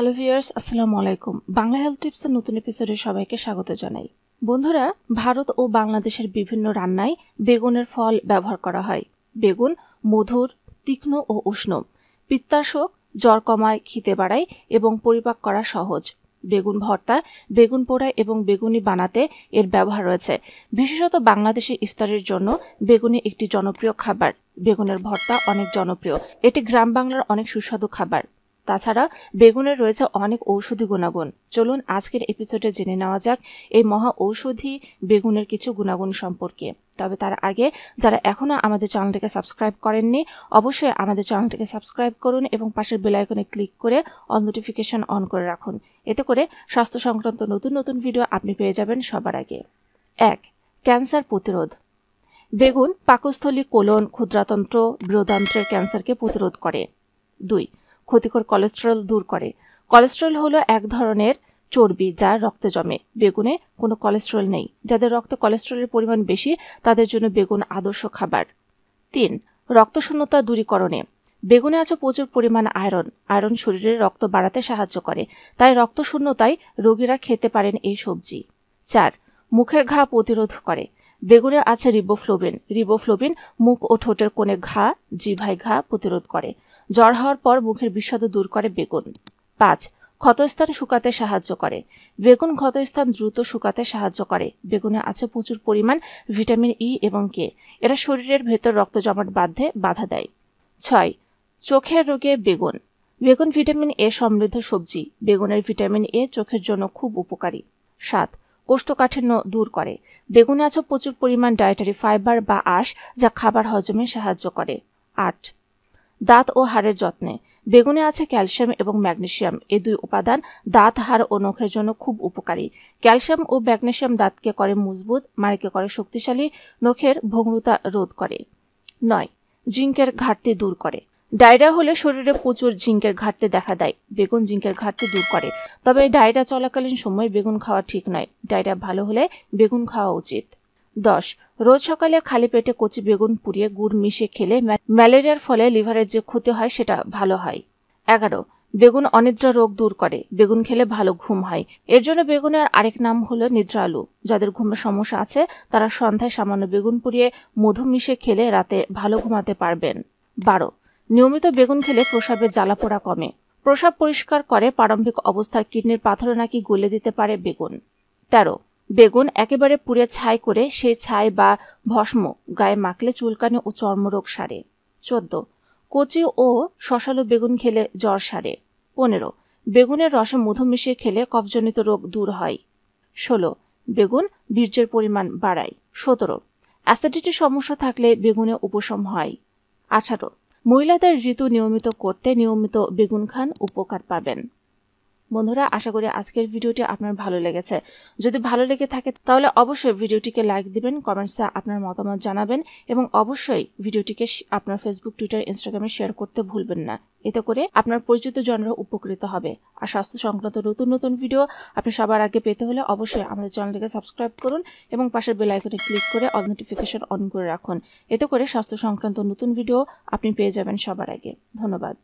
hello viewers আসসালামু আলাইকুম Bangla health টিপসের নতুন এপিসোডে সবাইকে স্বাগত জানাই বন্ধুরা ভারত ও বাংলাদেশের বিভিন্ন রান্নায় বেগুনের ফল ব্যবহার করা হয় বেগুন মধুর তীক্ষ্ণ ও উষ্ণ পিত্তাশোক জ্বর কমায় খিতে বাড়ায় এবং পরিপাক করা সহজ বেগুন ভর্তা বেগুন পোড়া এবং বেগুনি বানাতে এর ব্যবহার রয়েছে বিশেষত বাংলাদেশে ইফতারের জন্য বেগুনি একটি জনপ্রিয় খাবার বেগুনের ভর্তা অনেক জনপ্রিয় এটি গ্রাম বাংলার অনেক সুস্বাদু খাবার তাছাড়া বেগুনের রয়েছে অনেক ঔষধি গুণাগুণ চলুন আজকের এপিসোডে জেনে নেওয়া যাক এই মহা ঔষধি বেগুনের কিছু গুণাগুণ সম্পর্কে তবে তার আগে যারা এখনও আমাদের চ্যানেলটিকে সাবস্ক্রাইব করেননি অবশ্যই আমাদের চ্যানেলটিকে সাবস্ক্রাইব করুন এবং পাশের বেলাইকনে ক্লিক করে অল নোটিফিকেশন অন করে রাখুন এতে করে স্বাস্থ্য সংক্রান্ত নতুন নতুন ভিডিও আপনি পেয়ে যাবেন সবার আগে এক ক্যান্সার প্রতিরোধ বেগুন পাকস্থলী কোলন ক্ষুদ্রাতন্ত্র বৃহদান্ত্রের ক্যান্সারকে প্রতিরোধ করে দুই ক্ষতিকর কোলেস্টেরল দূর করে কোলেস্টেরল হলো এক ধরনের চর্বি যা রক্তে জমে বেগুনে কোনো কোলেস্টেরল নেই যাদের রক্তে কোলেস্টেরলের পরিমাণ বেশি তাদের জন্য বেগুন আদর্শ খাবার তিন রক্তশূন্যতা দূরীকরণে বেগুনে আছে প্রচুর পরিমাণ আয়রন আয়রন শরীরে রক্ত বাড়াতে সাহায্য করে তাই রক্তশূন্যতায় রোগীরা খেতে পারেন এই সবজি চার মুখের ঘা প্রতিরোধ করে বেগুনে আছে রিবোফ্লোবিন রিবোফ্লোবিন মুখ ও ঠোঁটের কোণে ঘা জিভায় ঘা প্রতিরোধ করে জ্বর হওয়ার পর মুখের বিস্বাদ দূর করে বেগুন পাঁচ ক্ষতস্থান শুকাতে সাহায্য করে বেগুন ক্ষতস্থান দ্রুত শুকাতে সাহায্য করে বেগুনে আছে প্রচুর পরিমাণ ভিটামিন ই e এবং কে এরা শরীরের ভেতর রক্ত জমাট বাধ্যে বাধা দেয় ছয় চোখের রোগে বেগুন বেগুন ভিটামিন এ সমৃদ্ধ সবজি বেগুনের ভিটামিন এ চোখের জন্য খুব উপকারী সাত কোষ্ঠকাঠিন্য দূর করে বেগুনে আছে প্রচুর পরিমাণ ডায়েটারি ফাইবার বা আঁশ যা খাবার হজমে সাহায্য করে আট দাঁত ও হাড়ের যত্নে বেগুনে আছে ক্যালসিয়াম এবং ম্যাগনেশিয়াম এ দুই উপাদান দাঁত হাড় ও নখের জন্য খুব উপকারী ক্যালসিয়াম ও ম্যাগনেশিয়াম দাঁতকে করে মজবুত মারিকে করে শক্তিশালী নখের ভগ্নতা রোধ করে নয় জিঙ্কের ঘাটতি দূর করে ডায়রিয়া হলে শরীরে প্রচুর জিঙ্কের ঘাটতি দেখা দেয় বেগুন জিঙ্কের ঘাটতি দূর করে তবে ডায়রিয়া চলাকালীন সময় বেগুন খাওয়া ঠিক নয় ডায়রিয়া ভালো হলে বেগুন খাওয়া উচিত দশ রোজ সকালে খালি পেটে কচি বেগুন পুড়িয়ে গুড় মিশে খেলে ম্যালেরিয়ার ফলে লিভারের যে ক্ষতি হয় সেটা ভালো হয় এগারো বেগুন অনিদ্রা রোগ দূর করে বেগুন খেলে ভালো ঘুম হয় এর জন্য বেগুনের আরেক নাম হলো নিদ্রা আলু যাদের ঘুমের সমস্যা আছে তারা সন্ধ্যায় সামান্য বেগুন পুড়িয়ে মধু মিশে খেলে রাতে ভালো ঘুমাতে পারবেন বারো নিয়মিত বেগুন খেলে প্রসাবের জ্বালাপোড়া কমে প্রসাব পরিষ্কার করে প্রারম্ভিক অবস্থার কিডনির পাথর নাকি গলে দিতে পারে বেগুন তেরো বেগুন একেবারে পুড়ে ছাই করে সেই ছাই বা ভস্ম গায়ে মাখলে চুলকানি ও চর্মরোগ সারে চোদ্দ কচি ও শশালো বেগুন খেলে জ্বর সারে পনেরো বেগুনের রসে মধু মিশিয়ে খেলে কফজনিত রোগ দূর হয় ষোলো বেগুন বীর্যের পরিমাণ বাড়ায় সতেরো অ্যাসিডিটির সমস্যা থাকলে বেগুনে উপশম হয় আঠারো মহিলাদের ঋতু নিয়মিত করতে নিয়মিত বেগুন খান উপকার পাবেন বন্ধুরা আশা করি আজকের ভিডিওটি আপনার ভালো লেগেছে যদি ভালো লেগে থাকে তাহলে অবশ্যই ভিডিওটিকে লাইক দিবেন কমেন্টসে আপনার মতামত জানাবেন এবং অবশ্যই ভিডিওটিকে আপনার ফেসবুক টুইটার ইনস্টাগ্রামে শেয়ার করতে ভুলবেন না এতে করে আপনার পরিচিত জনরা উপকৃত হবে আর স্বাস্থ্য সংক্রান্ত নতুন নতুন ভিডিও আপনি সবার আগে পেতে হলে অবশ্যই আমাদের চ্যানেলটিকে সাবস্ক্রাইব করুন এবং পাশের বেল আইকনে ক্লিক করে অল নোটিফিকেশন অন করে রাখুন এতে করে স্বাস্থ্য সংক্রান্ত নতুন ভিডিও আপনি পেয়ে যাবেন সবার আগে ধন্যবাদ